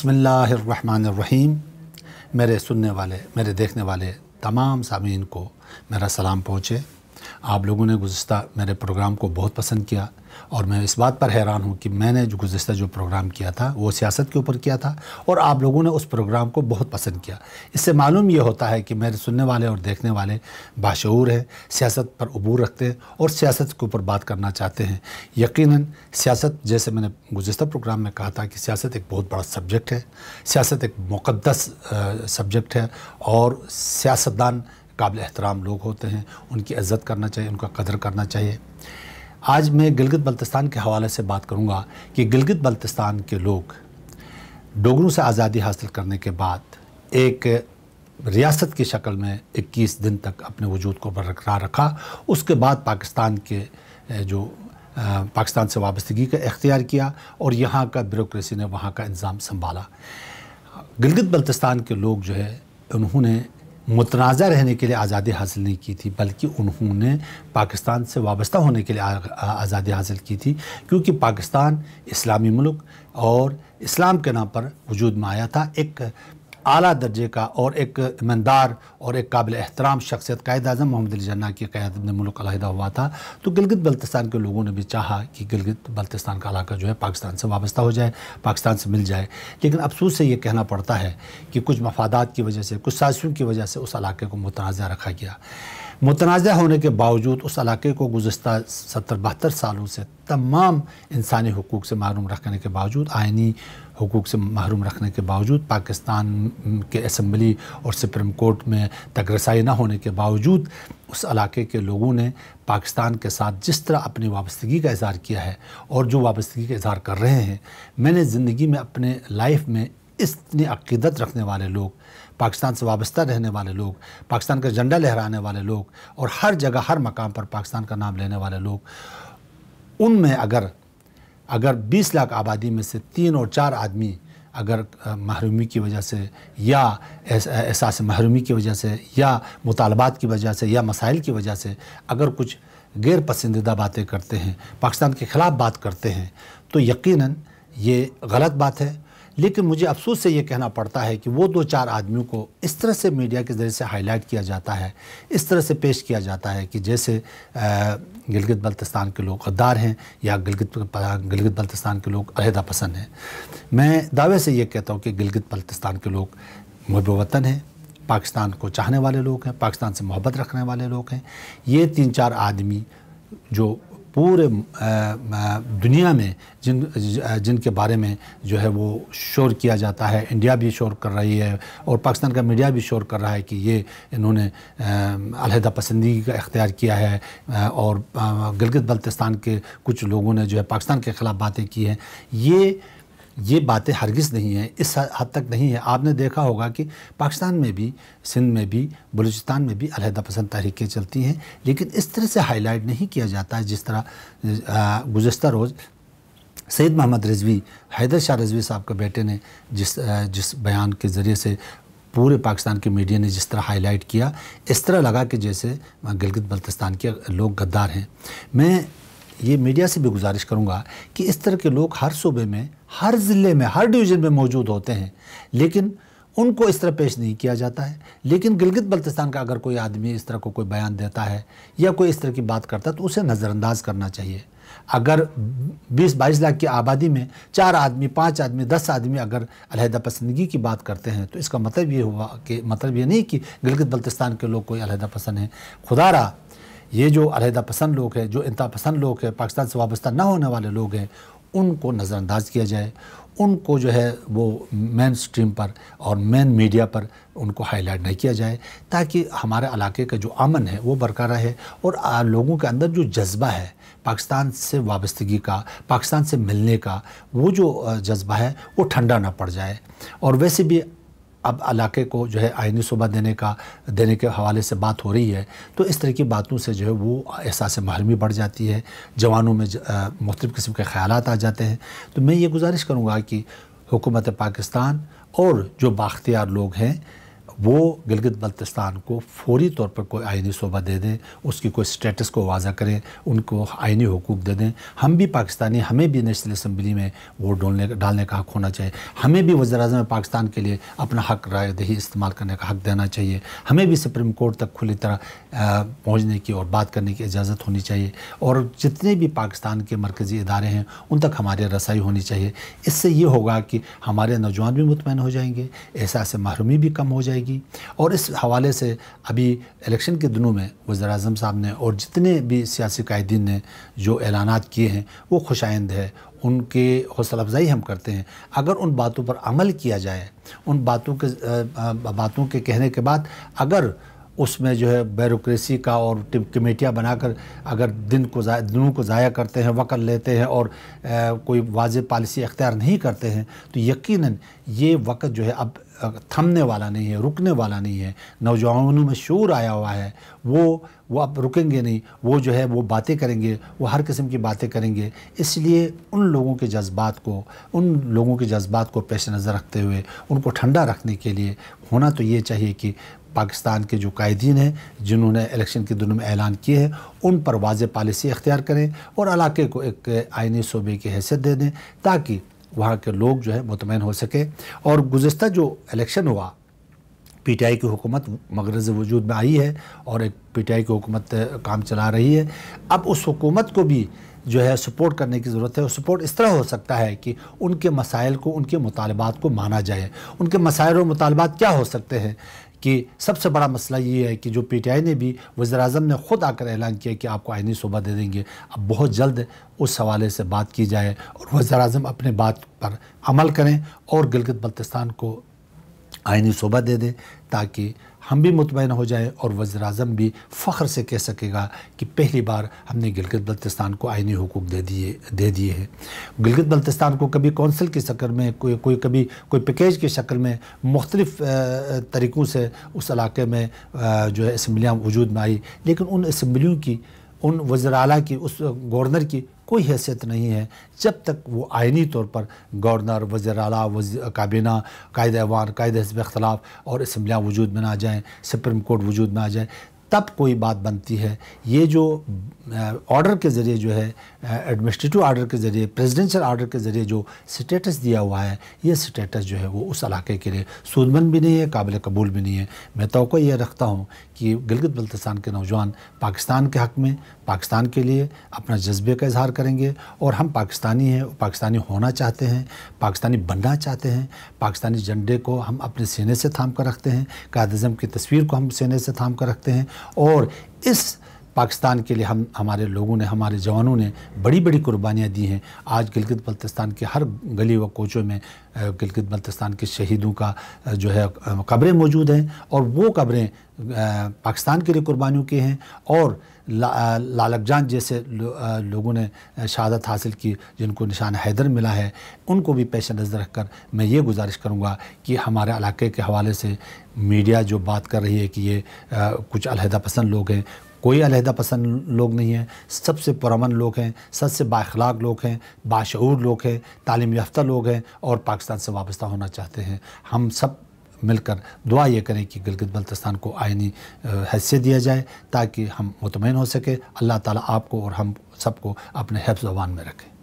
بسم اللہ الرحمن الرحیم میرے سننے والے میرے دیکھنے والے تمام سامعین کو میرا سلام پہنچے آپ لوگوں نے گزشتہ میرے پروگرام کو بہت پسند کیا اور میں اس بات پر حیران ہوں کہ میں نے جو گزشتہ جو پروگرام کیا تھا وہ سیاست کے اوپر کیا تھا اور آپ لوگوں نے اس پروگرام کو بہت پسند کیا اس سے معلوم یہ ہوتا ہے کہ میرے سننے والے اور دیکھنے والے باشعور ہیں سیاست پر عبور رکھتے ہیں اور سیاست کے اوپر بات کرنا چاہتے ہیں یقیناً سیاست جیسے میں نے گزشتہ پروگرام میں کہا تھا کہ سیاست ایک بہت بڑا سبجیکٹ ہے سیاست ایک مقدس سبجیکٹ ہے اور سیاستدان قابل احترام لوگ ہوتے ہیں ان کی عزت کرنا چاہیے ان کا قدر کرنا چاہیے آج میں گلگت بلتستان کے حوالے سے بات کروں گا کہ گلگت بلتستان کے لوگ ڈوگروں سے آزادی حاصل کرنے کے بعد ایک ریاست کی شکل میں اکیس دن تک اپنے وجود کو برقرار رکھا اس کے بعد پاکستان کے جو پاکستان سے وابستگی کا اختیار کیا اور یہاں کا بیروکریسی نے وہاں کا انظام سنبھالا گلگت بلتستان کے لوگ جو ہے انہوں نے متنازع رہنے کے لیے آزادی حاصل نہیں کی تھی بلکہ انہوں نے پاکستان سے وابستہ ہونے کے لیے آزادی حاصل کی تھی کیونکہ پاکستان اسلامی ملک اور اسلام کے نام پر وجود میں آیا تھا ایک اعلیٰ درجے کا اور ایک ایماندار اور ایک قابل احترام شخصیت قائد اعظم محمد علی جناح کی قیادت میں ملک علیحدہ ہوا تھا تو گلگت بلتستان کے لوگوں نے بھی چاہا کہ گلگت بلتستان کا علاقہ جو ہے پاکستان سے وابستہ ہو جائے پاکستان سے مل جائے لیکن افسوس سے یہ کہنا پڑتا ہے کہ کچھ مفادات کی وجہ سے کچھ سازشوں کی وجہ سے اس علاقے کو متنازع رکھا گیا متنازع ہونے کے باوجود اس علاقے کو گزشتہ ستر بہتر سالوں سے تمام انسانی حقوق سے معلوم رکھنے کے باوجود آئینی حقوق سے محروم رکھنے کے باوجود پاکستان کے اسمبلی اور سپریم کورٹ میں تک رسائی نہ ہونے کے باوجود اس علاقے کے لوگوں نے پاکستان کے ساتھ جس طرح اپنی وابستگی کا اظہار کیا ہے اور جو وابستگی کا اظہار کر رہے ہیں میں نے زندگی میں اپنے لائف میں اتنی عقیدت رکھنے والے لوگ پاکستان سے وابستہ رہنے والے لوگ پاکستان کا جھنڈا لہرانے والے لوگ اور ہر جگہ ہر مقام پر پاکستان کا نام لینے والے لوگ ان میں اگر اگر بیس لاکھ آبادی میں سے تین اور چار آدمی اگر محرومی کی وجہ سے یا احساس محرومی کی وجہ سے یا مطالبات کی وجہ سے یا مسائل کی وجہ سے اگر کچھ غیر پسندیدہ باتیں کرتے ہیں پاکستان کے خلاف بات کرتے ہیں تو یقیناً یہ غلط بات ہے لیکن مجھے افسوس سے یہ کہنا پڑتا ہے کہ وہ دو چار آدمیوں کو اس طرح سے میڈیا کے ذریعے سے ہائی لائٹ کیا جاتا ہے اس طرح سے پیش کیا جاتا ہے کہ جیسے گلگت بلتستان کے لوگ غدار ہیں یا گلگت گلگت بلتستان کے لوگ علیحدہ پسند ہیں میں دعوے سے یہ کہتا ہوں کہ گلگت بلتستان کے لوگ محب وطن ہیں پاکستان کو چاہنے والے لوگ ہیں پاکستان سے محبت رکھنے والے لوگ ہیں یہ تین چار آدمی جو پورے دنیا میں جن جن کے بارے میں جو ہے وہ شور کیا جاتا ہے انڈیا بھی شور کر رہی ہے اور پاکستان کا میڈیا بھی شور کر رہا ہے کہ یہ انہوں نے علیحدہ پسندی کا اختیار کیا ہے اور گلگت بلتستان کے کچھ لوگوں نے جو ہے پاکستان کے خلاف باتیں کی ہیں یہ یہ باتیں ہرگز نہیں ہیں اس حد تک نہیں ہے آپ نے دیکھا ہوگا کہ پاکستان میں بھی سندھ میں بھی بلوچستان میں بھی علیحدہ پسند تحریکیں چلتی ہیں لیکن اس طرح سے ہائی لائٹ نہیں کیا جاتا ہے جس طرح گزشتہ روز سید محمد رضوی حیدر شاہ رضوی صاحب کے بیٹے نے جس جس بیان کے ذریعے سے پورے پاکستان کے میڈیا نے جس طرح ہائی لائٹ کیا اس طرح لگا کہ جیسے گلگت بلتستان کے لوگ غدار ہیں میں یہ میڈیا سے بھی گزارش کروں گا کہ اس طرح کے لوگ ہر صوبے میں ہر ضلعے میں ہر ڈویژن میں موجود ہوتے ہیں لیکن ان کو اس طرح پیش نہیں کیا جاتا ہے لیکن گلگت بلتستان کا اگر کوئی آدمی اس طرح کو کوئی بیان دیتا ہے یا کوئی اس طرح کی بات کرتا ہے تو اسے نظر انداز کرنا چاہیے اگر بیس بائیس لاکھ کی آبادی میں چار آدمی پانچ آدمی دس آدمی اگر علیحدہ پسندگی کی بات کرتے ہیں تو اس کا مطلب یہ ہوا کہ مطلب یہ نہیں کہ گلگت بلتستان کے لوگ کوئی علیحدہ پسند ہیں خدا را یہ جو علیحدہ پسند لوگ ہیں جو انتہا پسند لوگ ہیں پاکستان سے وابستہ نہ ہونے والے لوگ ہیں ان کو نظر انداز کیا جائے ان کو جو ہے وہ مین سٹریم پر اور مین میڈیا پر ان کو ہائی لائٹ نہیں کیا جائے تاکہ ہمارے علاقے کا جو امن ہے وہ برقرار رہے اور لوگوں کے اندر جو جذبہ ہے پاکستان سے وابستگی کا پاکستان سے ملنے کا وہ جو جذبہ ہے وہ ٹھنڈا نہ پڑ جائے اور ویسے بھی اب علاقے کو جو ہے آئینی صوبہ دینے کا دینے کے حوالے سے بات ہو رہی ہے تو اس طرح کی باتوں سے جو ہے وہ احساس محرمی بڑھ جاتی ہے جوانوں میں مختلف قسم کے خیالات آ جاتے ہیں تو میں یہ گزارش کروں گا کہ حکومت پاکستان اور جو باختیار لوگ ہیں وہ گلگت بلتستان کو فوری طور پر کوئی آئینی صوبہ دے دیں اس کی کوئی سٹیٹس کو واضح کریں ان کو آئینی حقوق دے دیں ہم بھی پاکستانی ہمیں بھی نیشنل اسمبلی میں ووٹ ڈالنے کا حق ہونا چاہیے ہمیں بھی وزیر اعظم پاکستان کے لیے اپنا حق رائے دہی استعمال کرنے کا حق دینا چاہیے ہمیں بھی سپریم کورٹ تک کھلی طرح پہنچنے کی اور بات کرنے کی اجازت ہونی چاہیے اور جتنے بھی پاکستان کے مرکزی ادارے ہیں ان تک ہمارے رسائی ہونی چاہیے اس سے یہ ہوگا کہ ہمارے نوجوان بھی مطمئن ہو جائیں گے احساس محرومی بھی کم ہو جائے گی گی اور اس حوالے سے ابھی الیکشن کے دنوں میں وزیر اعظم صاحب نے اور جتنے بھی سیاسی قائدین نے جو اعلانات کیے ہیں وہ خوشائند ہے ان کے حوصلہ افزائی ہم کرتے ہیں اگر ان باتوں پر عمل کیا جائے ان باتوں کے باتوں کے کہنے کے بعد اگر اس میں جو ہے بیوروکریسی کا اور کمیٹیاں بنا کر اگر دن کو ضائع دنوں کو ضائع کرتے ہیں وقت لیتے ہیں اور کوئی واضح پالیسی اختیار نہیں کرتے ہیں تو یقیناً یہ وقت جو ہے اب تھمنے والا نہیں ہے رکنے والا نہیں ہے نوجوانوں میں شعور آیا ہوا ہے وہ وہ اب رکیں گے نہیں وہ جو ہے وہ باتیں کریں گے وہ ہر قسم کی باتیں کریں گے اس لیے ان لوگوں کے جذبات کو ان لوگوں کے جذبات کو پیش نظر رکھتے ہوئے ان کو ٹھنڈا رکھنے کے لیے ہونا تو یہ چاہیے کہ پاکستان کے جو قائدین ہیں جنہوں نے الیکشن کے دنوں میں اعلان کیے ہیں ان پر واضح پالیسی اختیار کریں اور علاقے کو ایک آئینی صوبے کی حیثیت دے دیں تاکہ وہاں کے لوگ جو ہے مطمئن ہو سکے اور گزشتہ جو الیکشن ہوا پی ٹی آئی کی حکومت مغرض وجود میں آئی ہے اور ایک پی ٹی آئی کی حکومت کام چلا رہی ہے اب اس حکومت کو بھی جو ہے سپورٹ کرنے کی ضرورت ہے اور سپورٹ اس طرح ہو سکتا ہے کہ ان کے مسائل کو ان کے مطالبات کو مانا جائے ان کے مسائل اور مطالبات کیا ہو سکتے ہیں کہ سب سے بڑا مسئلہ یہ ہے کہ جو پی ٹی آئی نے بھی وزیراعظم نے خود آ کر اعلان کیا کہ آپ کو آئینی صوبہ دے دیں گے اب بہت جلد اس حوالے سے بات کی جائے اور وزیراعظم اپنے بات پر عمل کریں اور گلگت بلتستان کو آئینی صوبہ دے دیں تاکہ ہم بھی مطمئن ہو جائیں اور وزیر اعظم بھی فخر سے کہہ سکے گا کہ پہلی بار ہم نے گلگت بلتستان کو آئینی حقوق دے دیے دے دیے ہیں گلگت بلتستان کو کبھی کونسل کی شکل میں کوئی کوئی کبھی کوئی پیکیج کی شکل میں مختلف طریقوں سے اس علاقے میں جو ہے اسمبلیاں وجود میں آئی لیکن ان اسمبلیوں کی ان وزرالہ کی اس گورنر کی کوئی حیثیت نہیں ہے جب تک وہ آئینی طور پر گورنر وزیر اعلیٰ کابینہ قائد ایوان قائد حزب اختلاف اور اسمبلیاں وجود میں نہ جائیں سپریم کورٹ وجود میں آ جائیں تب کوئی بات بنتی ہے یہ جو آرڈر کے ذریعے جو ہے ایڈمنسٹریٹو آرڈر کے ذریعے پریزیڈنشل آرڈر کے ذریعے جو سٹیٹس دیا ہوا ہے یہ سٹیٹس جو ہے وہ اس علاقے کے لیے سودمند بھی نہیں ہے قابل قبول بھی نہیں ہے میں توقع یہ رکھتا ہوں کہ گلگت بلتستان کے نوجوان پاکستان کے حق میں پاکستان کے لیے اپنا جذبے کا اظہار کریں گے اور ہم پاکستانی ہیں پاکستانی ہونا چاہتے ہیں پاکستانی بننا چاہتے ہیں پاکستانی جھنڈے کو ہم اپنے سینے سے تھام کر رکھتے ہیں قائد اعظم کی تصویر کو ہم سینے سے تھام کر رکھتے ہیں اور اس پاکستان کے لیے ہم ہمارے لوگوں نے ہمارے جوانوں نے بڑی بڑی قربانیاں دی ہیں آج گلگت بلتستان کے ہر گلی و کوچوں میں گلگت بلتستان کے شہیدوں کا جو ہے قبریں موجود ہیں اور وہ قبریں پاکستان کے لیے قربانیوں کی ہیں اور لالک جان جیسے لوگوں نے شہادت حاصل کی جن کو نشان حیدر ملا ہے ان کو بھی پیش نظر رکھ کر میں یہ گزارش کروں گا کہ ہمارے علاقے کے حوالے سے میڈیا جو بات کر رہی ہے کہ یہ کچھ علیحدہ پسند لوگ ہیں کوئی علیحدہ پسند لوگ نہیں ہیں سب سے پرامن لوگ ہیں سب سے با اخلاق لوگ ہیں باشعور لوگ ہیں تعلیم یافتہ لوگ ہیں اور پاکستان سے وابستہ ہونا چاہتے ہیں ہم سب مل کر دعا یہ کریں کہ گلگت بلتستان کو آئینی حیثیت دیا جائے تاکہ ہم مطمئن ہو سکے اللہ تعالیٰ آپ کو اور ہم سب کو اپنے حفظ زبان میں رکھیں